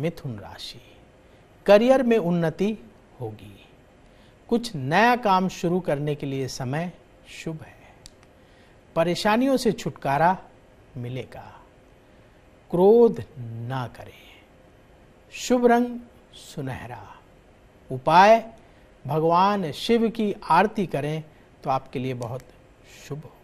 मिथुन राशि करियर में उन्नति होगी कुछ नया काम शुरू करने के लिए समय शुभ है परेशानियों से छुटकारा मिलेगा क्रोध ना करें शुभ रंग सुनहरा उपाय भगवान शिव की आरती करें तो आपके लिए बहुत शुभ हो